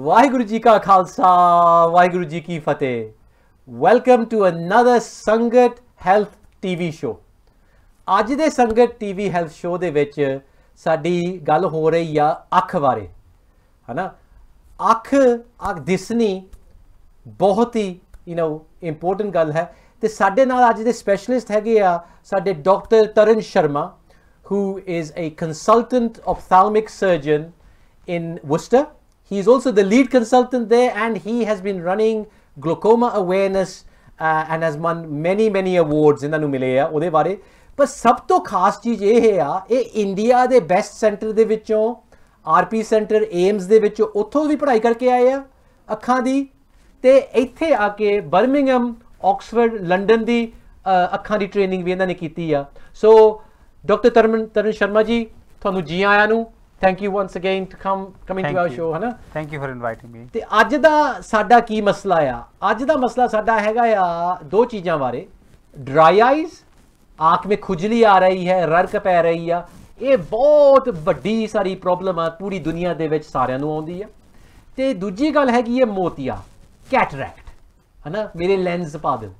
ਵਾਹਿਗੁਰੂ ਜੀ ਕਾ ਖਾਲਸਾ ਵਾਹਿਗੁਰੂ ਜੀ ਕੀ ਫਤਿਹ welcome to another Sangat health TV show ਅੱਜ ਦੇ ਸੰਗਤ ਟੀਵੀ ਹੈਲਥ ਸ਼ੋ ਦੇ ਵਿੱਚ ਸਾਡੀ ਗੱਲ ਹੋ ਰਹੀ ਆ ਅੱਖ ਬਾਰੇ ਹਨਾ ਅੱਖ ਅੱਖ ਦਿਸਣੀ ਬਹੁਤ ਹੀ ਯੂ نو ਇੰਪੋਰਟੈਂਟ ਗੱਲ ਹੈ ਤੇ ਸਾਡੇ ਨਾਲ ਅੱਜ ਦੇ ਸਪੈਸ਼ਲਿਸਟ ਹੈਗੇ ਆ ਸਾਡੇ doctor Taran Sharma who is a consultant ophthalmic surgeon in Worcester He is also the lead consultant there and he has been running glaucoma awareness uh, and has won many many awards ਇਹਨਾਂ ਨੂੰ ਮਿਲੇ ਆ ਉਹਦੇ ਬਾਰੇ ਪਰ ਸਭ ਤੋਂ ਖਾਸ ਚੀਜ਼ ਇਹ ਆ ਇਹ ਇੰਡੀਆ ਦੇ ਬੈਸਟ ਸੈਂਟਰ ਦੇ ਵਿੱਚੋਂ ਆਰਪੀ ਸੈਂਟਰ ਏਮਸ ਦੇ ਵਿੱਚੋਂ ਉੱਥੋਂ ਵੀ ਪੜ੍ਹਾਈ ਕਰਕੇ ਆਏ ਆ ਅੱਖਾਂ ਦੀ ਤੇ ਇੱਥੇ ਆ ਕੇ ਬਰਮਿੰਗਮ ਆਕਸਫੋਰਡ ਲੰਡਨ ਦੀ ਅੱਖਾਂ ਦੀ ਟ੍ਰੇਨਿੰਗ ਵੀ ਇਹਨਾਂ ਨੇ ਕੀਤੀ ਆ ਸੋ ਡਾਕਟਰ ਤਰਮਨ ਤਰਨ ਸ਼ਰਮਾ ਜੀ ਤੁਹਾਨੂੰ ਜੀ ਆਇਆਂ ਨੂੰ thank you once again to come coming to our show ਹਨਾ thank you for inviting me ਤੇ ਅੱਜ ਦਾ ਸਾਡਾ ਕੀ ਮਸਲਾ ਆ ਅੱਜ ਦਾ ਮਸਲਾ ਸਾਡਾ ਹੈਗਾ ਆ ਦੋ ਚੀਜ਼ਾਂ ਬਾਰੇ ਡਰਾਈ ਆਈਜ਼ ਆਂਖ ਮੇ ਖੁਜਲੀ ਆ ਰਹੀ ਹੈ ਰਰਕ ਪੈ ਰਹੀ ਆ ਇਹ ਬਹੁਤ ਵੱਡੀ ਸਾਰੀ ਪ੍ਰੋਬਲਮ ਆ ਪੂਰੀ ਦੁਨੀਆ ਦੇ ਵਿੱਚ ਸਾਰਿਆਂ ਨੂੰ ਆਉਂਦੀ ਆ ਤੇ ਦੂਜੀ ਗੱਲ ਹੈਗੀ ਇਹ ਮੋਤੀਆ ਕੈਟਰੈਕਟ ਹਨਾ ਮੇਰੇ ਲੈਂਸ ਪਾ ਦਿਓ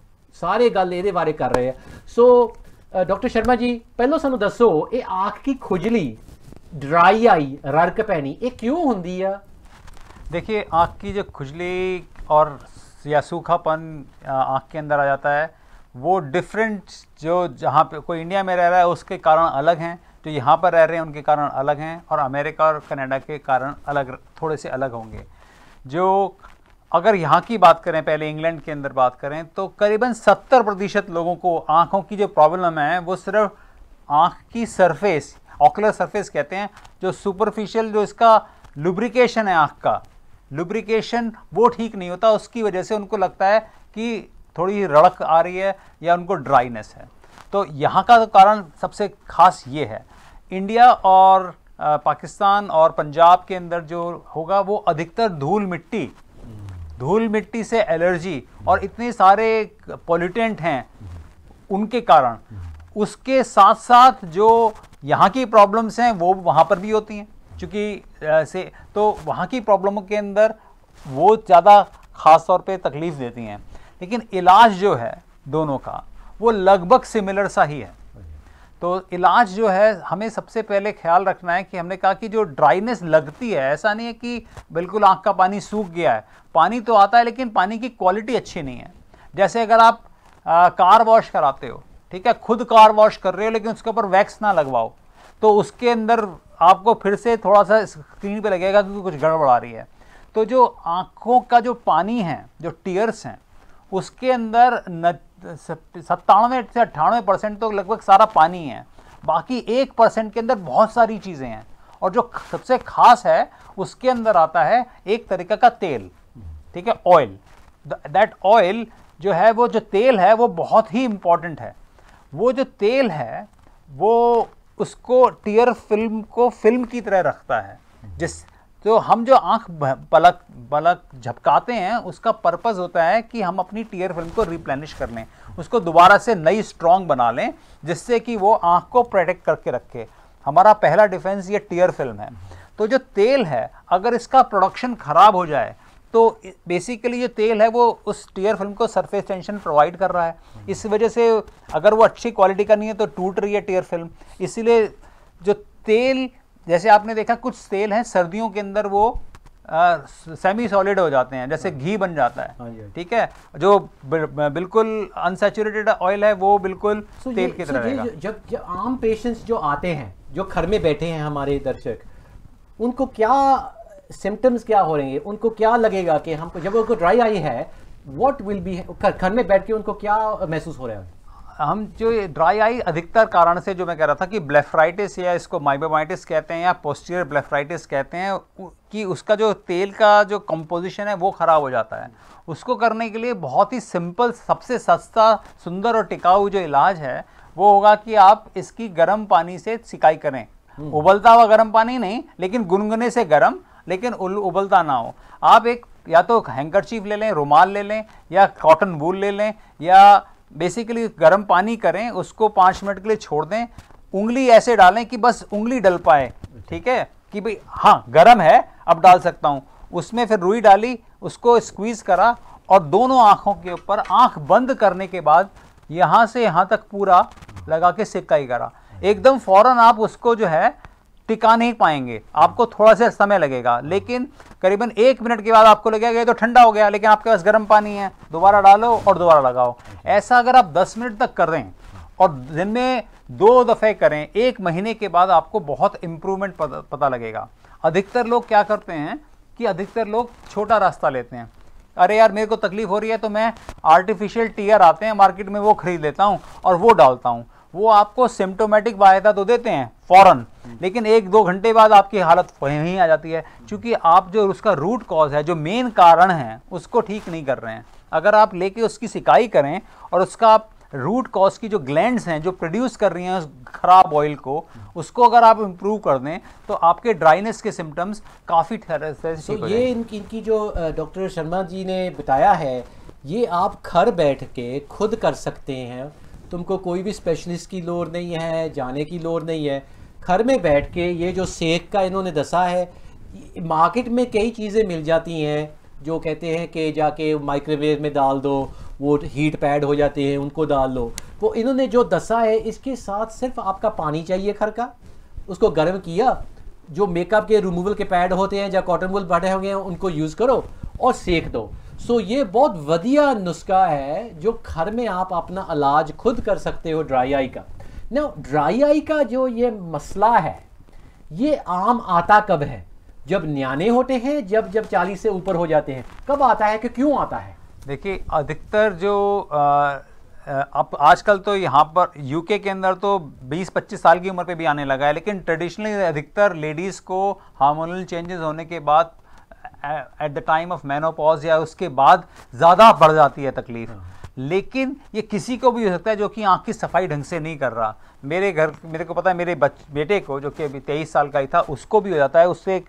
ਸਾਰੇ ਗੱਲ ਇਹਦੇ ਬਾਰੇ ਕਰ ਰਹੇ ਆ ਸੋ ਡਾਕਟਰ ਸ਼ਰਮਾ ਜੀ ਪਹਿਲਾਂ ਸਾਨੂੰ ਦੱਸੋ ਇਹ ਆਂਖ ਕੀ ਖੁਜਲੀ ड्राई आई रड़क पैनी ये क्यों होंगी है देखिए आँख की जो खुजली और या सूखापन आँख के अंदर आ जाता है वो डिफरेंट जो जहाँ पे कोई इंडिया में रह रहा है उसके कारण अलग हैं जो यहाँ पर रह रहे हैं उनके कारण अलग हैं और अमेरिका और कनाडा के कारण अलग थोड़े से अलग होंगे जो अगर यहाँ की बात करें पहले इंग्लैंड के अंदर बात करें तो करीबन सत्तर प्रतिशत लोगों को आँखों की जो प्रॉब्लम है वो सिर्फ आँख की सरफेस ऑकुलर सरफेस कहते हैं जो सुपरफिशियल जो इसका लुब्रिकेशन है आँख का लुब्रिकेशन वो ठीक नहीं होता उसकी वजह से उनको लगता है कि थोड़ी रड़क आ रही है या उनको ड्राइनेस है तो यहाँ का तो कारण सबसे खास ये है इंडिया और पाकिस्तान और पंजाब के अंदर जो होगा वो अधिकतर धूल मिट्टी धूल मिट्टी से एलर्जी और इतने सारे पॉल्यूटेंट हैं उनके कारण उसके साथ साथ जो यहाँ की प्रॉब्लम्स हैं वो वहाँ पर भी होती हैं चूँकि से तो वहाँ की प्रॉब्लमों के अंदर वो ज़्यादा ख़ास तौर पे तकलीफ़ देती हैं लेकिन इलाज जो है दोनों का वो लगभग सिमिलर सा ही है तो इलाज जो है हमें सबसे पहले ख्याल रखना है कि हमने कहा कि जो ड्राइनेस लगती है ऐसा नहीं है कि बिल्कुल आँख का पानी सूख गया है पानी तो आता है लेकिन पानी की क्वालिटी अच्छी नहीं है जैसे अगर आप आ, कार वॉश कराते हो ठीक है खुद कार वॉश कर रहे हो लेकिन उसके ऊपर वैक्स ना लगवाओ तो उसके अंदर आपको फिर से थोड़ा सा स्क्रीन पे लगेगा क्योंकि कुछ गड़बड़ आ रही है तो जो आँखों का जो पानी है जो टीयर्स हैं उसके अंदर सत्तानवे से अट्ठानवे परसेंट तो लगभग सारा पानी है बाकी एक परसेंट के अंदर बहुत सारी चीज़ें हैं और जो सबसे खास है उसके अंदर आता है एक तरीका का तेल ठीक है ऑयल दैट ऑयल जो है वो जो तेल है वो बहुत ही इम्पॉर्टेंट है वो जो तेल है वो उसको टीयर फिल्म को फिल्म की तरह रखता है जिस तो हम जो आंख पलक पलक झपकाते हैं उसका पर्पस होता है कि हम अपनी टीयर फिल्म को रिप्लेनिश कर लें उसको दोबारा से नई स्ट्रॉन्ग बना लें जिससे कि वो आंख को प्रोटेक्ट करके रखे हमारा पहला डिफेंस ये टीयर फिल्म है तो जो तेल है अगर इसका प्रोडक्शन ख़राब हो जाए तो बेसिकली जो तेल है वो उस टीयर फिल्म को सरफेस टेंशन प्रोवाइड कर रहा है हम्म। इस वजह से अगर वो अच्छी क्वालिटी का नहीं है तो टूट रही है टीयर फिल्म इसीलिए जो तेल जैसे आपने देखा कुछ तेल हैं सर्दियों के अंदर वो आ, सेमी सॉलिड हो जाते हैं जैसे हाँ। घी बन जाता है हाँ हाँ ठीक है जो बिल्कुल अनसेचुरेटेड ऑयल है वो बिल्कुल so तेल की तरह so जब जब आम पेशेंट्स जो आते हैं जो घर में बैठे हैं हमारे दर्शक उनको क्या सिम्टम्स क्या हो रहे हैं उनको क्या लगेगा कि हमको जब उनको ड्राई आई है वॉट विल बी घर में बैठ के उनको क्या महसूस हो रहा है हम जो ड्राई आई अधिकतर कारण से जो मैं कह रहा था कि ब्लेफ्राइटिस या इसको माइबोमाइटिस कहते हैं या पोस्टियर ब्लेफ्राइटिस कहते हैं कि उसका जो तेल का जो कंपोजिशन है वो ख़राब हो जाता है उसको करने के लिए बहुत ही सिंपल सबसे सस्ता सुंदर और टिकाऊ जो इलाज है वो होगा कि आप इसकी गर्म पानी से सिकाई करें हम्म। उबलता हुआ गर्म पानी नहीं लेकिन गुनगुने से गर्म लेकिन उल उबलता ना हो आप एक या तो हैंकरचीफ ले लें रुमाल ले लें या कॉटन वूल ले लें या बेसिकली गर्म पानी करें उसको पाँच मिनट के लिए छोड़ दें उंगली ऐसे डालें कि बस उंगली डल पाए ठीक है कि भाई हाँ गर्म है अब डाल सकता हूँ उसमें फिर रुई डाली उसको स्क्वीज़ करा और दोनों आँखों के ऊपर आँख बंद करने के बाद यहाँ से यहाँ तक पूरा लगा के सिक्का ही करा एकदम फ़ौरन आप उसको जो है टिका नहीं पाएंगे आपको थोड़ा सा समय लगेगा लेकिन करीबन एक मिनट के बाद आपको लगेगा ये तो ठंडा हो गया लेकिन आपके पास गर्म पानी है दोबारा डालो और दोबारा लगाओ ऐसा अगर आप 10 मिनट तक करें और दिन में दो दफ़े करें एक महीने के बाद आपको बहुत इम्प्रूवमेंट पता, पता लगेगा अधिकतर लोग क्या करते हैं कि अधिकतर लोग छोटा रास्ता लेते हैं अरे यार मेरे को तकलीफ़ हो रही है तो मैं आर्टिफिशियल टीयर आते हैं मार्केट में वो ख़रीद लेता हूँ और वो डालता हूँ वो आपको सिम्टोमेटिक वायदा तो देते हैं फौरन लेकिन एक दो घंटे बाद आपकी हालत वहीं आ जाती है क्योंकि आप जो उसका रूट कॉज है जो मेन कारण है उसको ठीक नहीं कर रहे हैं अगर आप लेके उसकी सिकाई करें और उसका आप रूट कॉज की जो ग्लैंड्स हैं जो प्रोड्यूस कर रही हैं उस खराब ऑयल को उसको अगर आप इम्प्रूव कर दें तो आपके ड्राइनेस के सिम्टम्स काफ़ी तो ये इनकी इनकी जो डॉक्टर शर्मा जी ने बताया है ये आप घर बैठ के खुद कर सकते हैं तुमको कोई भी स्पेशलिस्ट की लोर नहीं है जाने की लोर नहीं है घर में बैठ के ये जो सेक का इन्होंने दसा है मार्केट में कई चीज़ें मिल जाती हैं जो कहते हैं कि जाके माइक्रोवेव में डाल दो वो हीट पैड हो जाते हैं उनको डाल लो वो इन्होंने जो दसा है इसके साथ सिर्फ आपका पानी चाहिए घर का उसको गर्म किया जो मेकअप के रिमूवल के पैड होते हैं या कॉटन वुल बढ़े हुए हैं उनको यूज़ करो और सेक दो सो ये बहुत वधिया नुस्खा है जो घर में आप अपना इलाज खुद कर सकते हो ड्राई आई का ना ड्राई आई का जो ये मसला है ये आम आता कब है जब न्याने होते हैं जब जब चालीस से ऊपर हो जाते हैं कब आता है कि क्यों आता है देखिए अधिकतर जो अब आजकल तो यहाँ पर यूके के अंदर तो 20-25 साल की उम्र पे भी आने लगा है लेकिन ट्रेडिशनली अधिकतर लेडीज़ को हार्मोनल चेंजेस होने के बाद at the time of menopause या उसके बाद ज़्यादा बढ़ जाती है तकलीफ़ हाँ। लेकिन ये किसी को भी हो सकता है जो कि आँख की सफाई ढंग से नहीं कर रहा मेरे घर मेरे को पता है मेरे बच, बेटे को जो कि अभी तेईस साल का ही था उसको भी हो जाता है उससे एक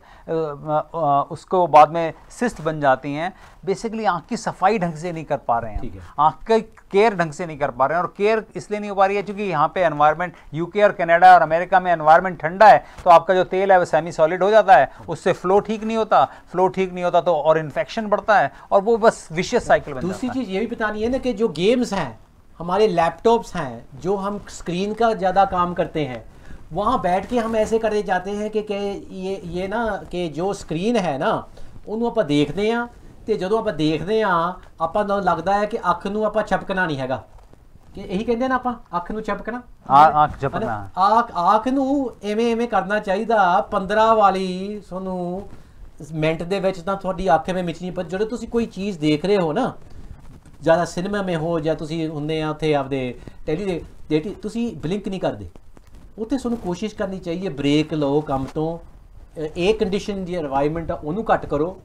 उसको बाद में सिस्ट बन जाती हैं बेसिकली आँख की सफाई ढंग से नहीं कर पा रहे हैं आँख केयर ढंग से नहीं कर पा रहे हैं और केयर इसलिए नहीं हो पा रही है क्योंकि यहाँ पे एनवायरनमेंट यूके और कनाडा और अमेरिका में एनवायरनमेंट ठंडा है तो आपका जो तेल है वो सेमी सॉलिड हो जाता है उससे फ्लो ठीक नहीं होता फ्लो ठीक नहीं होता तो और इन्फेक्शन बढ़ता है और वो बस विशेष साइकिल बनता दूसरी चीज़ ये भी बतानी है ना कि जो गेम्स हैं हमारे लैपटॉप्स हैं जो हम स्क्रीन का ज़्यादा काम करते हैं वहाँ बैठ के हम ऐसे करे जाते हैं कि, ये ये ना कि जो स्क्रीन है ना उन्हों पर देखते हैं ਤੇ ਜਦੋਂ ਆਪਾਂ ਦੇਖਦੇ ਆ ਆਪਾਂ ਨੂੰ ਲੱਗਦਾ ਹੈ ਕਿ ਅੱਖ ਨੂੰ ਆਪਾਂ ਛਪਕਣਾ ਨਹੀਂ ਹੈਗਾ ਕਿ ਇਹੀ ਕਹਿੰਦੇ ਨਾ ਆਪਾਂ ਅੱਖ ਨੂੰ ਛਪਕਣਾ ਆ ਅੱਖ ਛਪਕਣਾ ਆਖ ਆਖ ਨੂੰ ਐਵੇਂ ਐਵੇਂ ਕਰਨਾ ਚਾਹੀਦਾ 15 ਵਾਲੀ ਤੁਹਾਨੂੰ ਮਿੰਟ ਦੇ ਵਿੱਚ ਤਾਂ ਤੁਹਾਡੀ ਅੱਖ ਐਵੇਂ ਮਿਚਣੀ ਪਰ ਜਦੋਂ ਤੁਸੀਂ ਕੋਈ ਚੀਜ਼ ਦੇਖ ਰਹੇ ਹੋ ਨਾ ਜਿਆਦਾ ਸਿਨੇਮਾ ਮੇ ਹੋ ਜਾਂ ਤੁਸੀਂ ਹੁੰਦੇ ਆ ਉੱਥੇ ਆਪਦੇ ਟੈਲੀ ਦੇ ਤੁਸੀਂ ਬਲਿੰਕ ਨਹੀਂ ਕਰਦੇ ਉੱਥੇ ਤੁਹਾਨੂੰ ਕੋਸ਼ਿਸ਼ ਕਰਨੀ ਚਾਹੀਏ ਬ੍ਰੇਕ ਲਓ ਕੰਮ ਤੋਂ ਇਹ ਕੰਡੀਸ਼ਨ ਦੀ এনवायरमेंट ਆ ਉਹਨੂੰ ਘੱਟ ਕਰੋ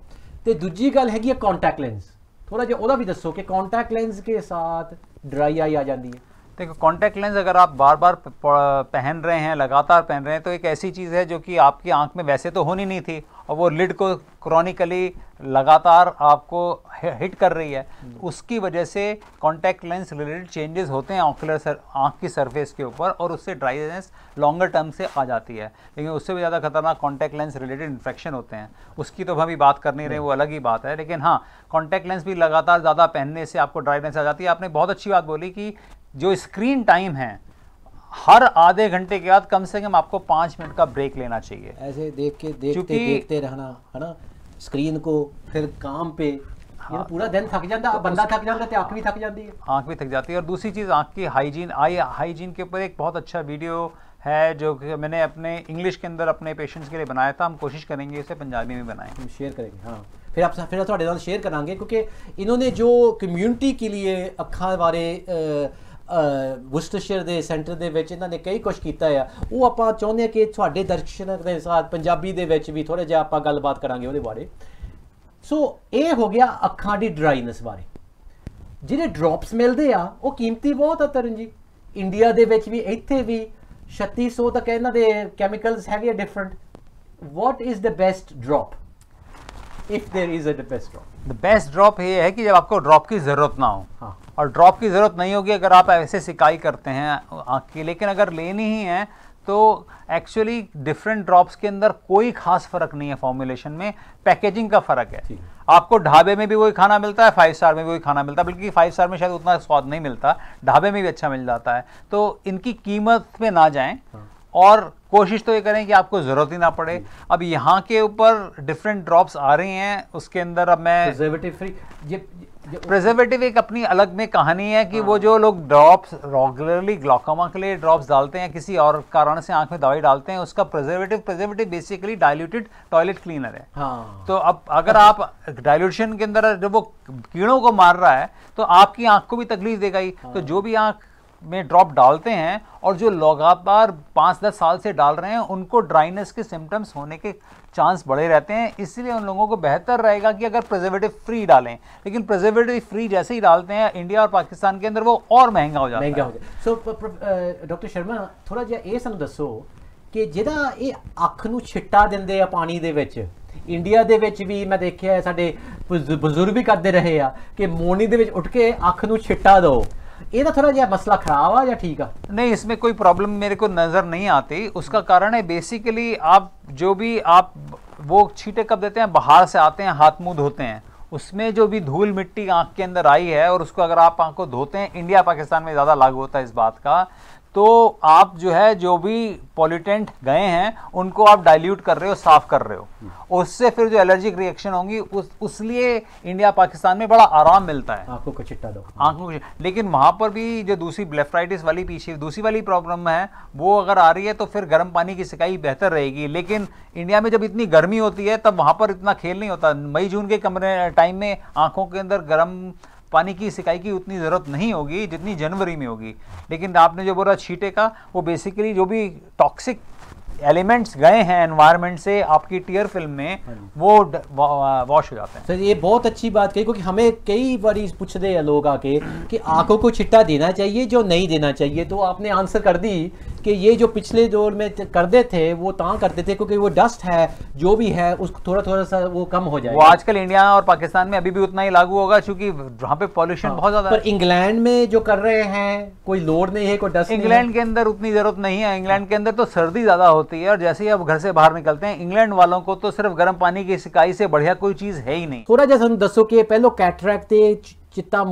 ਤੇ ਦੂਜੀ ਗੱਲ ਹੈਗੀ ਹੈ ਕੰਟੈਕਟ ਲੈਂਸ ਥੋੜਾ ਜਿਹਾ ਉਹਦਾ ਵੀ ਦੱਸੋ ਕਿ ਕੰਟੈਕਟ ਲੈਂਸ ਕੇ ਸਾਥ ਡਰਾਈ ਆਈ ਆ ਜਾਂਦੀ ਹੈ देखो कॉन्टैक्ट लेंस अगर आप बार बार पहन रहे हैं लगातार पहन रहे हैं तो एक ऐसी चीज़ है जो कि आपकी आंख में वैसे तो होनी नहीं थी और वो लिड को क्रॉनिकली लगातार आपको हिट कर रही है हम्म। उसकी वजह से कॉन्टैक्ट लेंस रिलेटेड चेंजेस होते हैं ऑकुलर सर आँख की सरफेस के ऊपर और उससे ड्राइनेस लॉन्गर टर्म से आ जाती है लेकिन उससे भी ज़्यादा खतरनाक कॉन्टैक्ट लेंस रिलेटेड इन्फेक्शन होते हैं उसकी तो हम अभी बात कर नहीं रहे वो अलग ही बात है लेकिन हाँ कॉन्टैक्ट लेंस भी लगातार ज़्यादा पहनने से आपको ड्राइनेस आ जाती है आपने बहुत अच्छी बात बोली कि जो स्क्रीन टाइम है हर आधे घंटे के बाद कम से कम आपको पांच मिनट का ब्रेक लेना चाहिए ऐसे देख के देखते देखते रहना है ना स्क्रीन को फिर काम पे हाँ, पूरा दिन थक जाता तो बंदा थक जाता है आंख भी थक जाती है आंख भी थक जाती है और दूसरी चीज़ आंख की हाइजीन आई हाइजीन के ऊपर एक बहुत अच्छा वीडियो है जो कि मैंने अपने इंग्लिश के अंदर अपने पेशेंट्स के लिए बनाया था हम कोशिश करेंगे इसे पंजाबी में बनाए शेयर करेंगे हाँ फिर आप फिर थोड़े शेयर करांगे क्योंकि इन्होंने जो कम्युनिटी के लिए अखा बारे ਵੁਸਟਰਸ਼ਾਇਰ ਦੇ ਸੈਂਟਰ ਦੇ ਵਿੱਚ ਇਹਨਾਂ ਨੇ ਕਈ ਕੁਝ ਕੀਤਾ ਆ ਉਹ ਆਪਾਂ ਚਾਹੁੰਦੇ ਆ ਕਿ ਤੁਹਾਡੇ ਦਰਸ਼ਕਾਂ ਦੇ ਸਾਥ ਪੰਜਾਬੀ ਦੇ ਵਿੱਚ ਵੀ ਥੋੜਾ ਜਿਹਾ ਆਪਾਂ ਗੱਲਬਾਤ ਕਰਾਂਗੇ ਉਹਦੇ ਬਾਰੇ ਸੋ ਇਹ ਹੋ ਗਿਆ ਅੱਖਾਂ ਦੀ ਡਰਾਈਨੈਸ ਬਾਰੇ ਜਿਹੜੇ ਡ੍ਰੌਪਸ ਮਿਲਦੇ ਆ ਉਹ ਕੀਮਤੀ ਬਹੁਤ ਆ ਤਰਨ ਜੀ ਇੰਡੀਆ ਦੇ ਵਿੱਚ ਵੀ ਇੱਥੇ ਵੀ 3600 ਤੱਕ ਇਹਨਾਂ ਦੇ ਕੈਮੀਕਲਸ ਹੈਗੇ different what is the best drop if there is a best drop the best drop ये है कि जब आपको ड्रॉप की ज़रूरत ना हो हाँ और ड्रॉप की ज़रूरत नहीं होगी अगर आप ऐसे सिकाई करते हैं आँख की लेकिन अगर लेनी ही है तो एक्चुअली डिफरेंट ड्रॉप्स के अंदर कोई खास फर्क नहीं है फॉर्मुलेशन में पैकेजिंग का फर्क है आपको ढाबे में भी वही खाना मिलता है फाइव स्टार में भी वही खाना मिलता है बल्कि फाइव स्टार में शायद उतना स्वाद नहीं मिलता ढाबे में भी अच्छा मिल जाता है तो इनकी कीमत में ना जाएं हाँ। और कोशिश तो ये करें कि आपको ज़रूरत ही ना पड़े अब यहाँ के ऊपर डिफरेंट ड्रॉप्स आ रहे हैं उसके अंदर अब मैं प्रिजर्वेटिव एक अपनी अलग में कहानी है कि वो हाँ। जो लोग ड्रॉप्स रेगुलरली ग्लाकोमा के लिए ड्रॉप्स डालते हैं किसी और कारण से आंख में दवाई डालते हैं उसका preservative preservative basically diluted toilet cleaner है हाँ। तो अब अगर आप डायल्यूशन के अंदर जब वो कीड़ों को मार रहा है तो आपकी आंख को भी तकलीफ देगा ही हाँ। तो जो भी आंख में ड्रॉप डालते हैं और जो लगातार पाँच दस साल से डाल रहे हैं उनको ड्राइनेस के सिम्टम्स होने के चांस बढ़े रहते हैं इसलिए उन लोगों को बेहतर रहेगा कि अगर प्रिजर्वेटिव फ्री डालें लेकिन प्रिजर्वेटिव फ्री जैसे ही डालते हैं इंडिया और पाकिस्तान के अंदर वो और महंगा हो जाता महंगा है हो जाए सो डॉक्टर शर्मा थोड़ा जिहा ये सू दसो कि जहाँ ये अख न छिट्टा देंगे पानी के इंडिया के मैं ਦੇ ਵਿੱਚ ਵੀ ਮੈਂ भी करते रहे कि मोनी ਰਹੇ के अख न छिट्टा दो ये तो थोड़ा ਜਿਹਾ मसला खराब है या ठीक है नहीं इसमें कोई प्रॉब्लम मेरे को नज़र नहीं आती उसका कारण है बेसिकली आप जो भी आप वो छीटे कब देते हैं बाहर से आते हैं हाथ मुंह धोते हैं उसमें जो भी धूल मिट्टी आंख के अंदर आई है और उसको अगर आप आंख को धोते हैं इंडिया पाकिस्तान में ज़्यादा लागू होता है इस बात का तो आप जो है जो भी पॉलिटेंट गए हैं उनको आप डाइल्यूट कर रहे हो साफ कर रहे हो उससे फिर जो एलर्जिक रिएक्शन होंगी उस उसलिए इंडिया पाकिस्तान में बड़ा आराम मिलता है आंखों को चिट्टा दो आंखों को लेकिन वहाँ पर भी जो दूसरी ब्लेफ्राइटिस वाली पीछे दूसरी वाली प्रॉब्लम है वो अगर आ रही है तो फिर गर्म पानी की सिकाई बेहतर रहेगी लेकिन इंडिया में जब इतनी गर्मी होती है तब वहाँ पर इतना खेल नहीं होता मई जून के कमरे टाइम में आंखों के अंदर गर्म पानी की सिकाई की उतनी ज़रूरत नहीं होगी जितनी जनवरी में होगी लेकिन आपने जो बोला छीटे का वो बेसिकली जो भी टॉक्सिक एलिमेंट्स गए हैं एनवायरमेंट से आपकी टीयर फिल्म में हाँ वो वॉश हो जाते हैं सर ये बहुत अच्छी बात कही क्योंकि हमें कई बार पूछ रहे हैं लोग आके कि आंखों को छिट्टा देना चाहिए जो नहीं देना चाहिए तो आपने आंसर कर दी कि ये जो पिछले दौर में कर दे थे वो ता करते थे क्योंकि वो डस्ट है जो भी है उसको थोड़ा थोड़ा सा वो कम हो जाए वो आजकल इंडिया और पाकिस्तान में अभी भी उतना ही लागू होगा क्योंकि वहां पे पॉल्यूशन हाँ, बहुत ज्यादा पर इंग्लैंड में जो कर रहे हैं कोई लोड नहीं है कोई डस्ट इंग्लैंड के अंदर उतनी जरूरत नहीं है इंग्लैंड हाँ। के अंदर तो सर्दी ज्यादा होती होती है और जैसे ही आप घर से बाहर निकलते हैं इंग्लैंड वालों को तो सिर्फ गर्म पानी की सिकाई से बढ़िया कोई चीज़ है ही नहीं थोड़ा जैसा दसो कि ਪਹਿਲੋ ਕੈਟਰੈਕਟ ਤੇ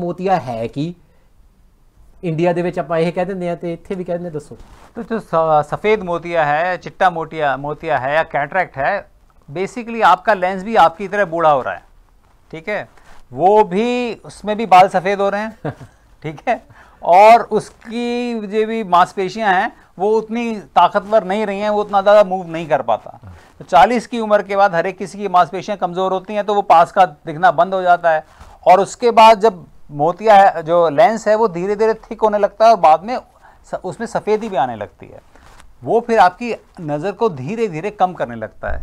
मोतिया है कि इंडिया के ਦੇ ਵਿੱਚ ਆਪਾਂ ਇਹ ਕਹਿ ਦਿੰਦੇ ਆ ਤੇ ਇੱਥੇ ਵੀ तो जो सफ़ेद मोतिया है चिट्टा मोतिया मोतिया है या कैटरैक्ट है बेसिकली आपका लेंस भी आपकी तरह बूढ़ा हो रहा है ठीक है वो भी उसमें भी बाल सफ़ेद हो रहे हैं ठीक है और उसकी जो भी मांसपेशियां हैं वो उतनी ताकतवर नहीं रही हैं वो उतना ज़्यादा मूव नहीं कर पाता तो चालीस की उम्र के बाद हर एक किसी की मांसपेशियाँ कमज़ोर होती हैं तो वो पास का दिखना बंद हो जाता है और उसके बाद जब मोतिया है जो लेंस है वो धीरे धीरे थिक होने लगता है और बाद में उसमें सफ़ेदी भी आने लगती है वो फिर आपकी नज़र को धीरे धीरे कम करने लगता है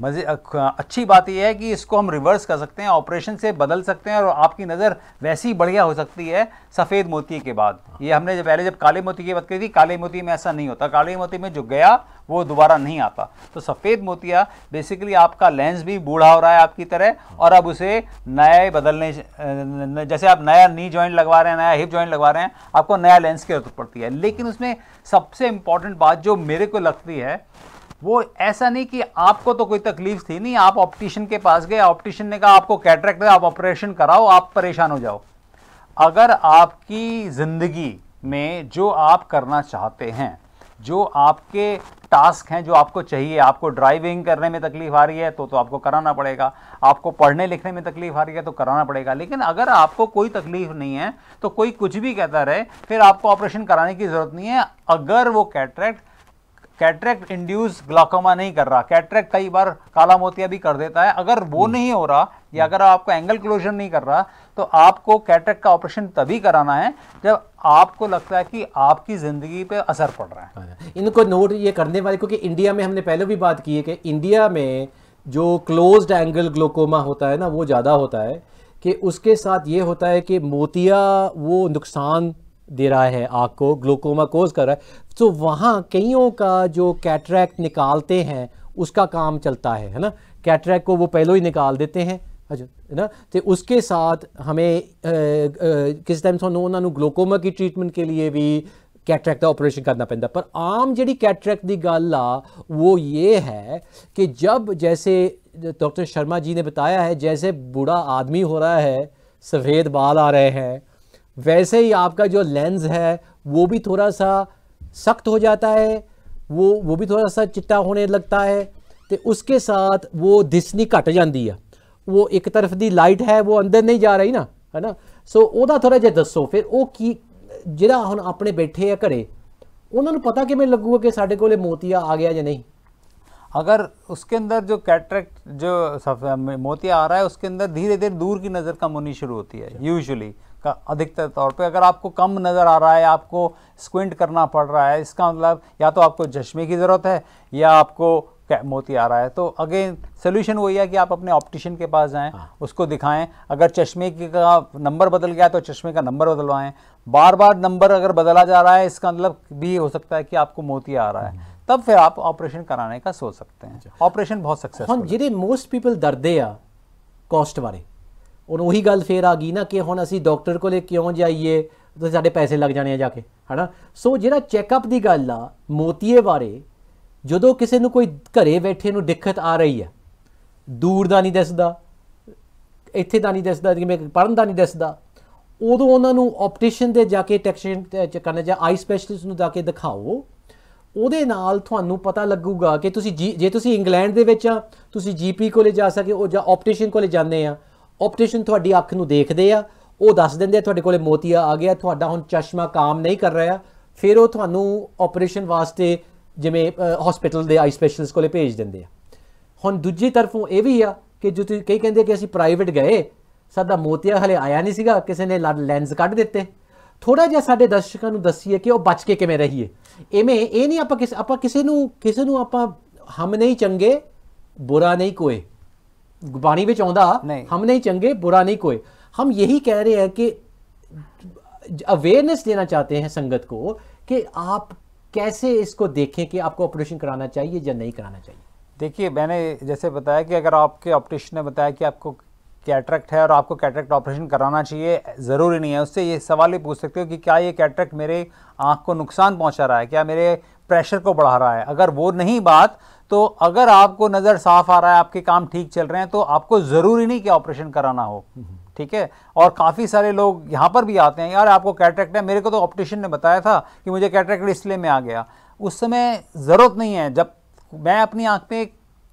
मजे अच्छी बात यह है कि इसको हम रिवर्स कर सकते हैं ऑपरेशन से बदल सकते हैं और आपकी नज़र वैसी बढ़िया हो सकती है सफ़ेद मोती के बाद ये हमने जब पहले जब काले मोती की बात करी थी काले मोती में ऐसा नहीं होता काले मोती में जो गया वो दोबारा नहीं आता तो सफ़ेद मोतिया बेसिकली आपका लेंस भी बूढ़ा हो रहा है आपकी तरह और अब उसे नए बदलने जैसे आप नया नी जॉइंट लगवा रहे हैं नया हिप जॉइंट लगवा रहे हैं आपको नया लेंस की जरूरत पड़ती है लेकिन उसमें सबसे इम्पॉर्टेंट बात जो मेरे को लगती है वो ऐसा नहीं कि आपको तो कोई तकलीफ थी नहीं आप ऑप्टिशियन के पास गए ऑप्टिशियन ने कहा आपको कैटरेक्ट आप ऑपरेशन कराओ आप परेशान हो जाओ अगर आपकी ज़िंदगी में जो आप करना चाहते हैं जो आपके टास्क हैं जो आपको चाहिए आपको ड्राइविंग करने में तकलीफ आ रही है तो तो आपको कराना पड़ेगा आपको पढ़ने लिखने में तकलीफ आ रही है तो कराना पड़ेगा लेकिन अगर आपको कोई तकलीफ नहीं है तो कोई कुछ भी कहता रहे फिर आपको ऑपरेशन कराने की ज़रूरत नहीं है अगर वो कैटरेक्ट कैटरेक्ट इंड्यूस ग्लाकोमा नहीं कर रहा कैटरेक्ट कई बार काला मोतिया भी कर देता है अगर वो हम्म। नहीं हो रहा या अगर आपको एंगल क्लोजर नहीं कर रहा तो आपको कैटरेक्ट का ऑपरेशन तभी कराना है जब आपको लगता है कि आपकी ज़िंदगी पे असर पड़ रहा है हाँ, इनको नोट ये करने वाले क्योंकि इंडिया में हमने पहले भी बात की है कि इंडिया में जो क्लोज एंगल ग्लोकोमा होता है ना वो ज़्यादा होता है कि उसके साथ ये होता है कि मोतिया वो नुकसान दे रहा है आँख को ग्लोकोमा कोज कर रहा है तो वहाँ कईयों का जो कैटरैक्ट निकालते हैं उसका काम चलता है है ना कैटरैक्ट को वो पहले ही निकाल देते हैं अच्छा है ना तो उसके साथ हमें ਟਾਈਮ टाइम सो उन्होंने ਗਲੋਕੋਮਾ की ट्रीटमेंट के लिए भी कैटरैक्ट का ऑपरेशन करना पैदा पर आम जी कैटरैक्ट की गल आ वो ये है कि जब जैसे डॉक्टर शर्मा जी ने बताया है जैसे बूढ़ा आदमी हो रहा है सफ़ेद बाल आ रहे हैं वैसे ही आपका जो लेंस है वो भी थोड़ा सा सख्त हो जाता है वो वो भी थोड़ा सा चिट्टा होने लगता है तो उसके साथ वो दिसनी घट है वो एक तरफ की लाइट है वो अंदर नहीं जा रही ना है ना सो ਉਹਦਾ ਥੋੜਾ ਜਿਹਾ ਦੱਸੋ ਫਿਰ ਉਹ ਕੀ ਜਿਹੜਾ ਹੁਣ ਆਪਣੇ ਬੈਠੇ ਆ ਘਰੇ ਉਹਨਾਂ ਨੂੰ ਪਤਾ ਕਿਵੇਂ ਲੱਗੂਗਾ कि साढ़े को मोतिया आ गया या नहीं अगर उसके अंदर जो कैटरेक्ट जो मोतिया आ रहा है उसके अंदर धीरे धीरे दूर की नज़र कम होनी शुरू होती है यूजुअली अच्छा। का अधिकतर तौर पे अगर आपको कम नज़र आ रहा है आपको स्क्विंट करना पड़ रहा है इसका मतलब या तो आपको चश्मे की ज़रूरत है या आपको मोती आ रहा है तो अगेन सोल्यूशन वही है कि आप अपने ऑप्टिशियन के पास जाएं हाँ। उसको दिखाएं अगर चश्मे का नंबर बदल गया तो चश्मे का नंबर बदलवाएं बार बार नंबर अगर बदला जा रहा है इसका मतलब भी हो सकता है कि आपको मोती आ रहा है हाँ। तब फिर आप ऑपरेशन कराने का सोच सकते हैं ऑपरेशन अच्छा। बहुत सक्सेसफुल जिन्हें मोस्ट पीपल दर्दे कॉस्ट बारे ਹੁਣ ਉਹੀ ਗੱਲ ਫੇਰ ਆ ਗਈ ਨਾ ਕਿ ਹੁਣ ਅਸੀਂ ਡਾਕਟਰ ਕੋਲੇ ਕਿਉਂ ਜਾਈਏ ਤੇ ਸਾਡੇ ਪੈਸੇ ਲੱਗ ਜਾਣੇ ਆ ਜਾ ਕੇ ਹਨਾ ਸੋ ਜਿਹੜਾ ਚੈੱਕਅਪ ਦੀ ਗੱਲ ਆ ਮੋਤੀਏ ਬਾਰੇ ਜਦੋਂ ਕਿਸੇ ਨੂੰ ਕੋਈ ਘਰੇ ਬੈਠੇ ਨੂੰ ਦਿੱਕਤ ਆ ਰਹੀ ਹੈ ਦੂਰ ਦਾ ਨਹੀਂ ਦਿਸਦਾ ਇੱਥੇ ਦਾ ਨਹੀਂ ਦਿਸਦਾ ਜਿਵੇਂ ਪੜਨ ਦਾ ਨਹੀਂ ਦਿਸਦਾ ਉਦੋਂ ਉਹਨਾਂ ਨੂੰ ਆਪਟੀਸ਼ੀਅਨ ਦੇ ਜਾ ਕੇ ਟੈਕਸ਼ਨ ਕਰਨਾ ਜਾਂ ਆਈ ਸਪੈਸ਼ਲਿਸਟ ਨੂੰ ਜਾ ਕੇ ਦਿਖਾਓ ਉਹਦੇ ਨਾਲ ਤੁਹਾਨੂੰ ਪਤਾ ਲੱਗੂਗਾ ਕਿ ਤੁਸੀਂ ਜੇ ਤੁਸੀਂ ਇੰਗਲੈਂਡ ਦੇ ਵਿੱਚ ਆ ਤੁਸੀਂ ਜੀਪੀ ਕੋਲੇ ਜਾ ਸਕੇ ਉਹ ਜਾਂ ਆਪਟੀਸ਼ੀਅਨ ਕੋਲੇ ਜਾਂਦੇ ਆ ਆਪਰੇਸ਼ਨ ਤੁਹਾਡੀ ਅੱਖ ਨੂੰ ਦੇਖਦੇ ਆ ਉਹ ਦੱਸ ਦਿੰਦੇ ਆ ਤੁਹਾਡੇ ਕੋਲੇ ਮੋਤੀਆ ਆ ਗਿਆ ਤੁਹਾਡਾ ਹੁਣ ਚਸ਼ਮਾ ਕੰਮ ਨਹੀਂ ਕਰ ਰਿਹਾ ਫਿਰ ਉਹ ਤੁਹਾਨੂੰ ਆਪਰੇਸ਼ਨ ਵਾਸਤੇ ਜਿਵੇਂ ਹਸਪੀਟਲ ਦੇ ਆਈ ਸਪੈਸ਼ਲਿਸਟ ਕੋਲੇ ਭੇਜ ਦਿੰਦੇ ਆ ਹੁਣ ਦੂਜੀ ਤਰਫੋਂ ਇਹ ਵੀ ਆ ਕਿ ਜੋ ਤੁਸੀਂ ਕਈ ਕਹਿੰਦੇ ਕਿ ਅਸੀਂ ਪ੍ਰਾਈਵੇਟ ਗਏ ਸਾਡਾ ਮੋਤੀਆ ਹਲੇ ਆਇਆ ਨਹੀਂ ਸੀਗਾ ਕਿਸੇ ਨੇ ਲੈਂਸ ਕੱਢ ਦਿੱਤੇ ਥੋੜਾ ਜਿਹਾ ਸਾਡੇ ਦਰਸ਼ਕਾਂ ਨੂੰ ਦੱਸੀਏ ਕਿ ਉਹ ਬਚ ਕੇ ਕਿਵੇਂ ਰਹੀਏ ਐਵੇਂ ਇਹ ਨਹੀਂ ਆਪਾਂ ਕਿਸੇ ਆਪਾਂ ਕਿਸੇ ਨੂੰ ਕਿਸੇ ਨੂੰ ਆਪਾਂ ਹਮ ਨਹੀਂ ਚੰਗੇ ਬੁਰਾ ਨਹੀਂ ਕੋਏ बाणी ਵਿੱਚ हम नहीं चंगे बुरा नहीं कोई हम यही कह रहे हैं कि अवेयरनेस देना चाहते हैं संगत को कि आप कैसे इसको देखें कि आपको ऑपरेशन कराना चाहिए या नहीं कराना चाहिए देखिए मैंने जैसे बताया कि अगर आपके ऑपरेशन ने बताया कि आपको कैटरेक्ट है और आपको कैटरेक्ट ऑपरेशन कराना चाहिए ज़रूरी नहीं है उससे ये सवाल भी पूछ सकते हो कि क्या ये कैटरेक्ट मेरे आँख को नुकसान पहुँचा रहा है क्या मेरे प्रेशर को बढ़ा रहा है अगर वो नहीं बात तो अगर आपको नज़र साफ आ रहा है आपके काम ठीक चल रहे हैं तो आपको ज़रूरी नहीं कि ऑपरेशन कराना हो ठीक है और काफ़ी सारे लोग यहाँ पर भी आते हैं यार आपको कैटरेक्ट है मेरे को तो ऑप्टिशन ने बताया था कि मुझे कैटरेक्ट इसलिए में आ गया उस समय ज़रूरत नहीं है जब मैं अपनी आँख में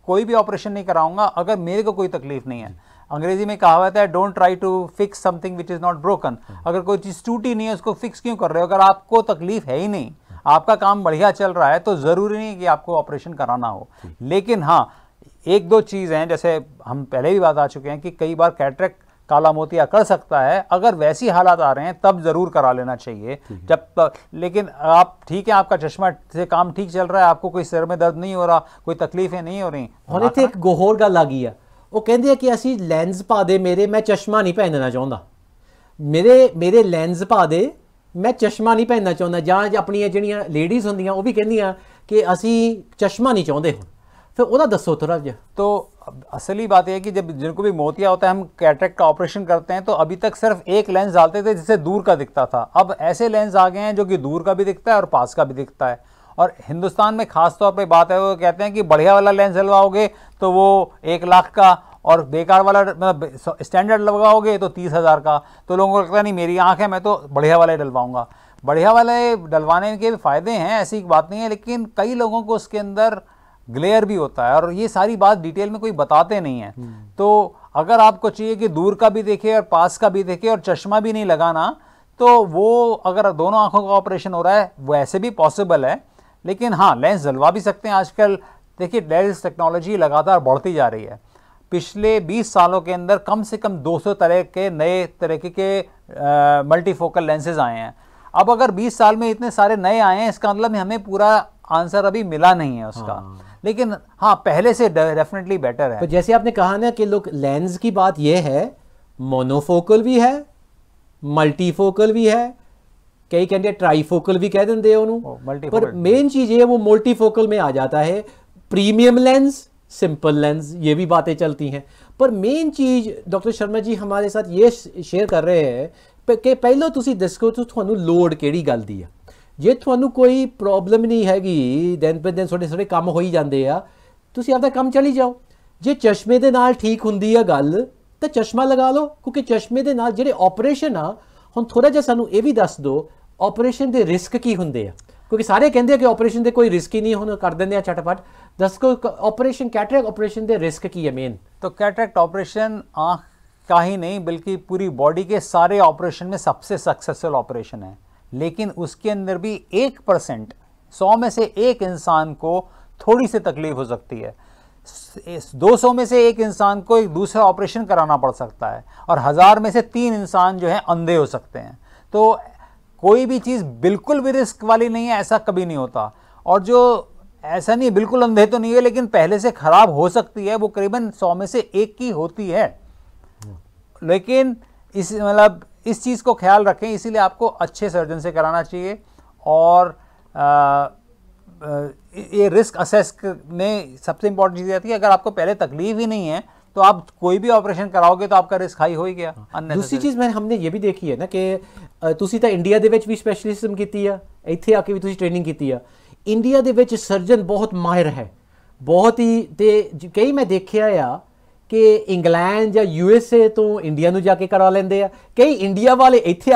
कोई भी ऑपरेशन नहीं कराऊंगा अगर मेरे को कोई तकलीफ़ नहीं है अंग्रेजी में कहावत है don't try to fix something which is not broken अगर कोई चीज़ टूटी नहीं है उसको फिक्स क्यों कर रहे हो अगर आपको तकलीफ़ है ही नहीं आपका काम बढ़िया चल रहा है तो ज़रूरी नहीं कि आपको ऑपरेशन कराना हो लेकिन हाँ एक दो चीज़ हैं जैसे हम पहले भी बात आ चुके हैं कि कई बार कैटरेक्ट काला मोती कर सकता है अगर वैसी हालात आ रहे हैं तब ज़रूर करा लेना चाहिए जब लेकिन आप ठीक है आपका चश्मा से काम ठीक चल रहा है आपको कोई सिर में दर्द नहीं हो रहा कोई तकलीफें नहीं हो रही और इतने एक गोहोर गल आ गई है वो कहें कि असी लेंस पा दे मेरे मैं चश्मा नहीं पहनना ਪਹਿਨਣਾ मेरे मेरे लेंस पा दे मैं चश्मा नहीं पहनना चाहता ज अपन जीडिया लेडीज होंगे वह भी ਕਹਿੰਦੀਆਂ कि असी चश्मा नहीं चाहते हूँ फिर वह दसो थोड़ा ਜਿਹਾ तो असली बात यह कि जब जिनको भी मोतिया होता है हम कैटरेक्ट का ऑपरेशन करते हैं तो अभी तक सिर्फ एक लेंस डालते थे जिससे दूर का दिखता था अब ऐसे लेंस आ गए हैं जो कि दूर का भी दिखता है और पास का भी दिखता है और हिंदुस्तान में ख़ासतौर पर बात है वो कहते हैं कि बढ़िया वाला लेंस डलवाओगे तो वो एक लाख का और बेकार वाला मतलब स्टैंडर्ड लगाओगे तो तीस हज़ार का तो लोगों को लगता नहीं मेरी आँख है मैं तो बढ़िया वाला डलवाऊँगा बढ़िया वाले डलवाने के भी फ़ायदे हैं ऐसी बात नहीं है लेकिन कई लोगों को उसके अंदर ग्लेयर भी होता है और ये सारी बात डिटेल में कोई बताते नहीं है हम्म। तो अगर आपको चाहिए कि दूर का भी देखे और पास का भी देखे और चश्मा भी नहीं लगाना तो वो अगर दोनों आँखों का ऑपरेशन हो रहा है वो ऐसे भी पॉसिबल है लेकिन हाँ लेंस जलवा भी सकते हैं आजकल देखिए लेंस टेक्नोलॉजी लगातार बढ़ती जा रही है पिछले 20 सालों के अंदर कम से कम 200 तरह के नए तरीके के मल्टीफोकल लेंसेज आए हैं अब अगर 20 साल में इतने सारे नए आए हैं इसका मतलब हमें पूरा आंसर अभी मिला नहीं है उसका हाँ। लेकिन हाँ पहले से डेफिनेटली बेटर है तो जैसे आपने कहा ना कि लोग लेंस की बात यह है मोनोफोकल भी है मल्टीफोकल भी है कई कहते हैं ट्राईफोकल भी कह ਆ मेन चीज ਮੇਨ वो मल्टीफोकल में आ जाता है प्रीमियम लेंस सिंपल लेंस ये भी बातें चलती हैं पर मेन चीज़ डॉक्टर ਸ਼ਰਮਾ ਜੀ ਹਮਾਰੇ ਸਾਥ ਇਹ ਸ਼ੇਅਰ ਕਰ ਰਹੇ ਹੈ ਕਿ ਪਹਿਲਾਂ ਤੁਸੀਂ ਦੱਸੋ ਤੁਹਾਨੂੰ ਲੋਡ ਕਿਹੜੀ ਗੱਲ ਦੀ ਆ ਜੇ ਤੁਹਾਨੂੰ ਕੋਈ ਪ੍ਰੋਬਲਮ ਨਹੀਂ ਹੈਗੀ ਦਿਨ ਪਰ ਦਿਨ ਛੋਟੇ ਛੋਟੇ ਕੰਮ ਹੋ ਹੀ ਜਾਂਦੇ ਆ ਤੁਸੀਂ ਆਪਦਾ ਕੰਮ ਚਲੀ ਜਾਓ ਜੇ ਚਸ਼ਮੇ ਦੇ ਨਾਲ ਠੀਕ ਹੁੰਦੀ ਆ ਗੱਲ ਤਾਂ ਚਸ਼ਮਾ ਲਗਾ ਲਓ ਕਿਉਂਕਿ ਚਸ਼ਮੇ ਦੇ ਨਾਲ ਜਿਹੜੇ ਆਪਰੇਸ਼ਨ ਆ ਹੁਣ ਥੋੜਾ ਜਿਹਾ ਸਾਨੂੰ ਇਹ ਵੀ ਦੱਸ ਦਿਓ ਆਪਰੇਸ਼ਨ ਦੇ ਰਿਸਕ ਕੀ ਹੁੰਦੇ ਆ ਕਿਉਂਕਿ ਸਾਰੇ ਕਹਿੰਦੇ ਆ ਕਿ ਆਪਰੇਸ਼ਨ ਦੇ ਕੋਈ ਰਿਸਕ ਹੀ ਨਹੀਂ ਹੁਣ ਕਰ ਦਿੰਦੇ ਆ ਛਟਪਟ दस को ऑपरेशन कैटरेक्ट ऑपरेशन दे रिस्क की है मेन तो कैटरेक्ट ऑपरेशन आँख का ही नहीं बल्कि पूरी बॉडी के सारे ऑपरेशन में सबसे सक्सेसफुल ऑपरेशन है लेकिन उसके अंदर भी एक परसेंट सौ में से एक इंसान को थोड़ी सी तकलीफ हो सकती है दो सौ में से एक इंसान को एक दूसरा ऑपरेशन कराना पड़ सकता है और हज़ार में से तीन इंसान जो है अंधे हो सकते हैं तो कोई भी चीज़ बिल्कुल भी रिस्क वाली नहीं है ऐसा कभी नहीं होता और जो ऐसा नहीं बिल्कुल अंधे तो नहीं है लेकिन पहले से खराब हो सकती है वो करीबन सौ में से एक की होती है लेकिन इस मतलब इस चीज़ को ख्याल रखें इसीलिए आपको अच्छे सर्जन से कराना चाहिए और ये रिस्क असेस में सबसे इंपॉर्टेंट चीज़ रहती है अगर आपको पहले तकलीफ ही नहीं है तो आप कोई भी ऑपरेशन कराओगे तो आपका रिस्क हाई हो ही गया दूसरी चीज मैंने हमने ये भी देखी है ना कि ਤੁਸੀਂ तो इंडिया के ਵਿੱਚ की इतने आके भी ट्रेनिंग की है इंडिया के सर्जन बहुत माहिर है बहुत ही तो कई मैं ਮੈਂ आ कि इंग्लैंड या ਜਾਂ ਯੂ ਐਸ ਏ ਤੋਂ ਇੰਡੀਆ ਨੂੰ ਜਾ ਕੇ ਕਰਾ ਲੈਂਦੇ ਆ ਕਈ ਇੰਡੀਆ ਵਾਲੇ ਇੱਥੇ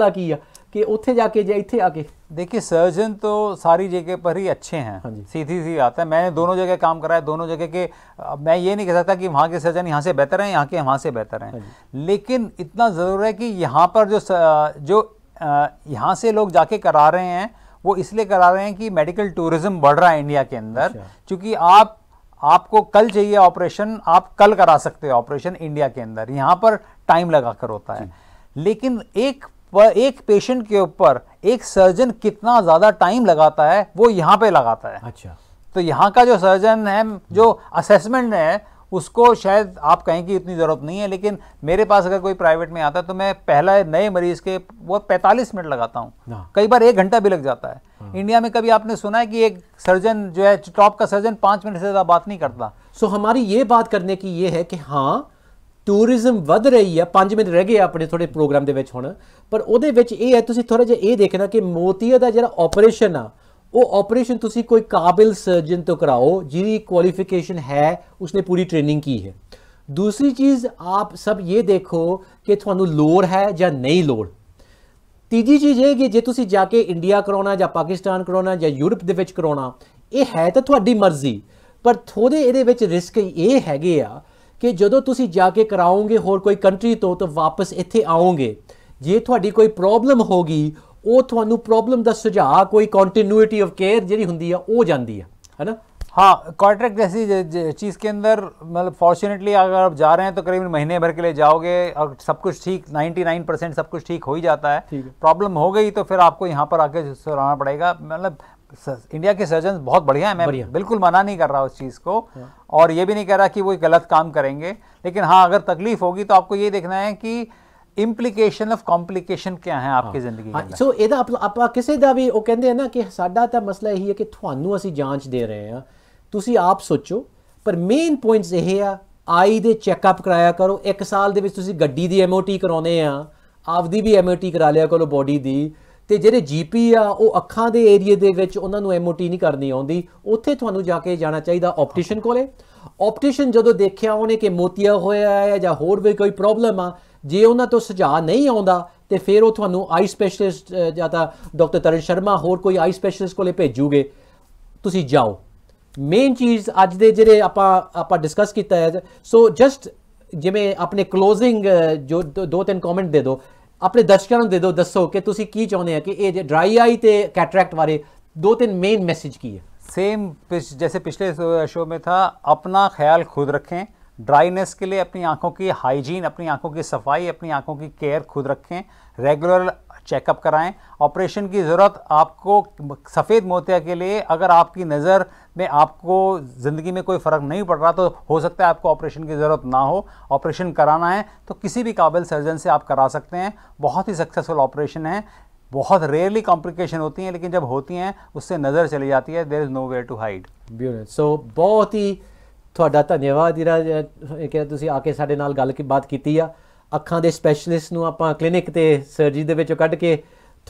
ਆ ਕੇ कि उथे जाके जे इतने आके देखिए सर्जन तो सारी जगह पर ही अच्छे हैं सीधी सी बात है मैंने दोनों जगह काम करा है दोनों जगह के मैं ये नहीं कह सकता कि वहाँ के सर्जन यहाँ से बेहतर हैं यहाँ के वहाँ से बेहतर हैं लेकिन इतना ज़रूर है कि यहाँ पर जो जो यहाँ से लोग जाके करा रहे हैं वो इसलिए करा रहे हैं कि मेडिकल टूरिज्म बढ़ रहा है इंडिया के अंदर अच्छा। क्योंकि आप आपको कल चाहिए ऑपरेशन आप कल करा सकते हो ऑपरेशन इंडिया के अंदर यहाँ पर टाइम लगा कर होता है लेकिन एक एक पेशेंट के ऊपर एक सर्जन कितना ज़्यादा टाइम लगाता है वो यहाँ पे लगाता है अच्छा तो यहाँ का जो सर्जन है जो असेसमेंट है उसको शायद आप कहें कि इतनी ज़रूरत नहीं है लेकिन मेरे पास अगर कोई प्राइवेट में आता है तो मैं पहला नए मरीज के वो पैंतालीस मिनट लगाता हूँ हाँ। कई बार एक घंटा भी लग जाता है हाँ। इंडिया में कभी आपने सुना है कि एक सर्जन जो है टॉप का सर्जन पाँच मिनट से ज़्यादा बात नहीं करता सो हमारी ये बात करने की ये है कि हाँ टूरिज़्म ਵੱਧ रही है पाँच मिनट रह गए अपने थोड़े प्रोग्राम के हम पर ਪਰ ਉਹਦੇ ਵਿੱਚ कि ਹੈ का जरा ऑपरेशन ਇਹ ਉਹ ਆਪਰੇਸ਼ਨ ਤੁਸੀਂ ਕੋਈ ਕਾਬਿਲ ਸਰਜਨ ਤੋਂ ਕਰਾਓ ਜਿਹਦੀ ਕੁਆਲੀਫਿਕੇਸ਼ਨ ਹੈ ਉਸਨੇ ਪੂਰੀ ਟ੍ਰੇਨਿੰਗ ਕੀ ਹੈ ਦੂਸਰੀ ਚੀਜ਼ ਆਪ ਸਭ ਇਹ ਦੇਖੋ ਕਿ ਤੁਹਾਨੂੰ ਲੋੜ ਹੈ ਜਾਂ ਨਹੀਂ ਲੋੜ ਤੀਜੀ ਚੀਜ਼ ਇਹ ਕਿ ਜੇ ਤੁਸੀਂ ਜਾ ਕੇ ਇੰਡੀਆ ਕਰਾਉਣਾ ਜਾਂ ਪਾਕਿਸਤਾਨ ਕਰਾਉਣਾ ਜਾਂ ਯੂਰਪ ਦੇ ਵਿੱਚ ਕਰਾਉਣਾ ਇਹ ਹੈ ਤਾਂ ਤੁਹਾਡੀ ਮਰਜ਼ੀ ਪਰ ਥੋੜੇ ਇਹਦੇ ਵਿੱਚ ਰਿਸਕ ਇਹ ਹੈਗੇ ਆ ਕਿ ਜਦੋਂ ਤੁਸੀਂ ਜਾ ਕੇ ਕਰਾਉਂਗੇ ਹੋਰ ਕੋਈ ਕੰਟਰੀ ਤੋਂ ਤਾਂ ਵਾਪਸ ਇੱਥੇ ਆਓਗੇ ਜੇ ਤੁਹਾਡੀ ਕੋਈ ਪ੍ਰੋਬਲਮ ਹੋਗੀ ਉਹ ਤੁਹਾਨੂੰ ਪ੍ਰੋਬਲਮ ਦਾ ਸੁਝਾਅ ਕੋਈ ਕੰਟੀਨਿਊਟੀ ਆਫ ਕੇਅਰ ਜਿਹੜੀ ਹੁੰਦੀ ਆ ਉਹ ਜਾਂਦੀ ਆ ਹੈਨਾ हाँ कॉन्ट्रैक्ट जैसी चीज़ के अंदर मतलब फॉर्चुनेटली अगर आप जा रहे हैं तो करीबन महीने भर के लिए जाओगे और सब कुछ ठीक 99 परसेंट सब कुछ ठीक हो ही जाता है प्रॉब्लम हो गई तो फिर आपको यहाँ पर आके सुनाना पड़ेगा मतलब इंडिया के सर्जन बहुत बढ़िया है मैं बढ़िया। बिल्कुल मना नहीं कर रहा उस चीज़ को और ये भी नहीं कह रहा कि वो गलत काम करेंगे लेकिन हाँ अगर तकलीफ होगी तो आपको ये देखना है कि ਇੰਪਲੀਕੇਸ਼ਨ ਆਫ ਕੰਪਲਿਕੇਸ਼ਨ ਕੀ ਹੈ ਆਪਕੀ ਜ਼ਿੰਦਗੀ ਦੇ ਸੋ ਇਹਦਾ ਆਪਾਂ ਕਿਸੇ ਦਾ ਵੀ ਉਹ ਕਹਿੰਦੇ ਆ ਨਾ ਕਿ ਸਾਡਾ ਤਾਂ ਮਸਲਾ ਇਹੀ ਹੈ ਕਿ ਤੁਹਾਨੂੰ ਅਸੀਂ ਜਾਂਚ ਦੇ ਰਹੇ ਆ ਤੁਸੀਂ ਆਪ ਸੋਚੋ ਪਰ ਮੇਨ ਪੁਆਇੰਟਸ ਇਹ ਆ ਆਈ ਦੇ ਚੈੱਕਅਪ ਕਰਾਇਆ ਕਰੋ ਇੱਕ ਸਾਲ ਦੇ ਵਿੱਚ ਤੁਸੀਂ ਗੱਡੀ ਦੀ ਐਮਓਟੀ ਕਰਾਉਨੇ ਆ ਆਪਦੀ ਵੀ ਐਮਓਟੀ ਕਰਾ ਲਿਆ ਕਰੋ ਬੋਡੀ ਦੀ ਤੇ ਜਿਹੜੇ ਜੀਪੀ ਆ ਉਹ ਅੱਖਾਂ ਦੇ ਏਰੀਆ ਦੇ ਵਿੱਚ ਉਹਨਾਂ ਨੂੰ ਐਮਓਟੀ ਨਹੀਂ ਕਰਨੀ ਆਉਂਦੀ ਉੱਥੇ ਤੁਹਾਨੂੰ ਜਾ ਕੇ ਜਾਣਾ ਚਾਹੀਦਾ ਆਪਟੀਸ਼ੀਅਨ ਕੋਲੇ ਆਪਟੀਸ਼ੀਅਨ ਜਦੋਂ ਦੇਖਿਆ ਉਹਨੇ ਕਿ ਮੋਤੀਆ ਹੋਇਆ ਹੈ ਜਾਂ ਹੋਰ ਵੀ ਕੋਈ ਪ੍ਰੋਬਲਮ ਆ ਜੇ ਉਹਨਾਂ ਤੋਂ ਸੁਝਾਅ ਨਹੀਂ ਆਉਂਦਾ ਤੇ ਫਿਰ ਉਹ ਤੁਹਾਨੂੰ ਆਈ ਸਪੈਸ਼ਲਿਸਟ ਜਾਂ ਤਾਂ ਡਾਕਟਰ ਤਰਨ ਸ਼ਰਮਾ ਹੋਰ ਕੋਈ ਆਈ ਸਪੈਸ਼ਲਿਸਟ ਕੋਲੇ ਭੇਜੂਗੇ ਤੁਸੀਂ ਜਾਓ ਮੇਨ ਚੀਜ਼ ਅੱਜ ਦੇ ਜਿਹੜੇ ਆਪਾਂ ਆਪਾਂ ਡਿਸਕਸ ਕੀਤਾ ਹੈ ਸੋ ਜਸਟ ਜਿਵੇਂ ਆਪਣੇ ਕਲੋਜ਼ਿੰਗ ਜੋ ਦੋ ਤਿੰਨ ਕਮੈਂਟ ਦੇ ਦਿਓ ਆਪਣੇ ਦਰਸ਼ਕਾਂ ਨੂੰ ਦੇ ਦਿਓ ਦੱਸੋ ਕਿ ਤੁਸੀਂ ਕੀ ਚਾਹੁੰਦੇ ਆ ਕਿ ਇਹ ਡਰਾਈ ਆਈ ਤੇ ਕੈਟਰੈਕਟ ਬਾਰੇ ਦੋ ਤਿੰਨ ਮੇਨ ਮੈਸੇਜ ਕੀ ਹੈ ਸੇਮ ਜਿਵੇਂ ਪਿਛਲੇ ਸ਼ੋਅ ਮੇ ਥਾ ਆਪਣਾ ਖਿਆਲ ਖੁਦ ਰੱਖੇ ड्राइनेस के लिए अपनी आंखों की हाइजीन अपनी आंखों की सफाई अपनी आंखों की केयर खुद रखें रेगुलर चेकअप कराएं ऑपरेशन की ज़रूरत आपको सफ़ेद मोतिया के लिए अगर आपकी नज़र में आपको ज़िंदगी में कोई फ़र्क नहीं पड़ रहा तो हो सकता है आपको ऑपरेशन की ज़रूरत ना हो ऑपरेशन कराना है तो किसी भी काबिल सर्जन से आप करा सकते हैं बहुत ही सक्सेसफुल ऑपरेशन है बहुत रेयरली कॉम्प्लिकेशन होती हैं लेकिन जब होती हैं उससे नज़र चली जाती है there is nowhere to hide so बहुत ही ਤੁਹਾਡਾ ਧੰਨਵਾਦ ਇਰਾ ਕਿ ਤੁਸੀਂ ਆ ਕੇ ਸਾਡੇ ਨਾਲ ਗੱਲ ਕੀ ਬਾਤ ਕੀਤੀ ਆ ਅੱਖਾਂ ਦੇ ਸਪੈਸ਼ਲਿਸਟ ਨੂੰ ਆਪਾਂ ਕਲੀਨਿਕ ਤੇ ਸਰਜਰੀ ਦੇ ਵਿੱਚੋਂ ਕੱਢ ਕੇ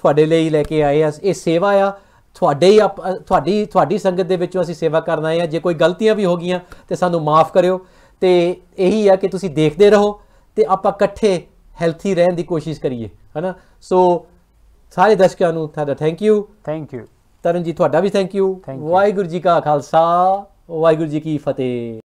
ਤੁਹਾਡੇ ਲਈ ਲੈ ਕੇ ਆਏ ਆ ਇਹ ਸੇਵਾ ਆ ਤੁਹਾਡੇ ਹੀ ਤੁਹਾਡੀ ਤੁਹਾਡੀ ਸੰਗਤ ਦੇ ਵਿੱਚੋਂ ਅਸੀਂ ਸੇਵਾ ਕਰਨ ਆਏ ਆ ਜੇ ਕੋਈ ਗਲਤੀਆਂ ਵੀ ਹੋ ਗਈਆਂ ਤੇ ਸਾਨੂੰ ਮਾਫ ਕਰਿਓ ਤੇ ਇਹੀ ਆ ਕਿ ਤੁਸੀਂ ਦੇਖਦੇ ਰਹੋ ਤੇ ਆਪਾਂ ਇਕੱਠੇ ਹੈਲਥੀ ਰਹਿਣ ਦੀ ਕੋਸ਼ਿਸ਼ ਕਰੀਏ ਹਨਾ ਸੋ ਸਾਰੇ ਦਰਸ਼ਕਾਂ ਨੂੰ ਤੁਹਾਡਾ thank you thank you Taran ji ਤੁਹਾਡਾ ਵੀ ਥੈਂਕ ਯੂ ਵਾਹਿਗੁਰੂ ਜੀ ਕਾ ਖਾਲਸਾ ਵਾਹਿਗੁਰੂ ਜੀ ਕੀ ਫਤਿਹ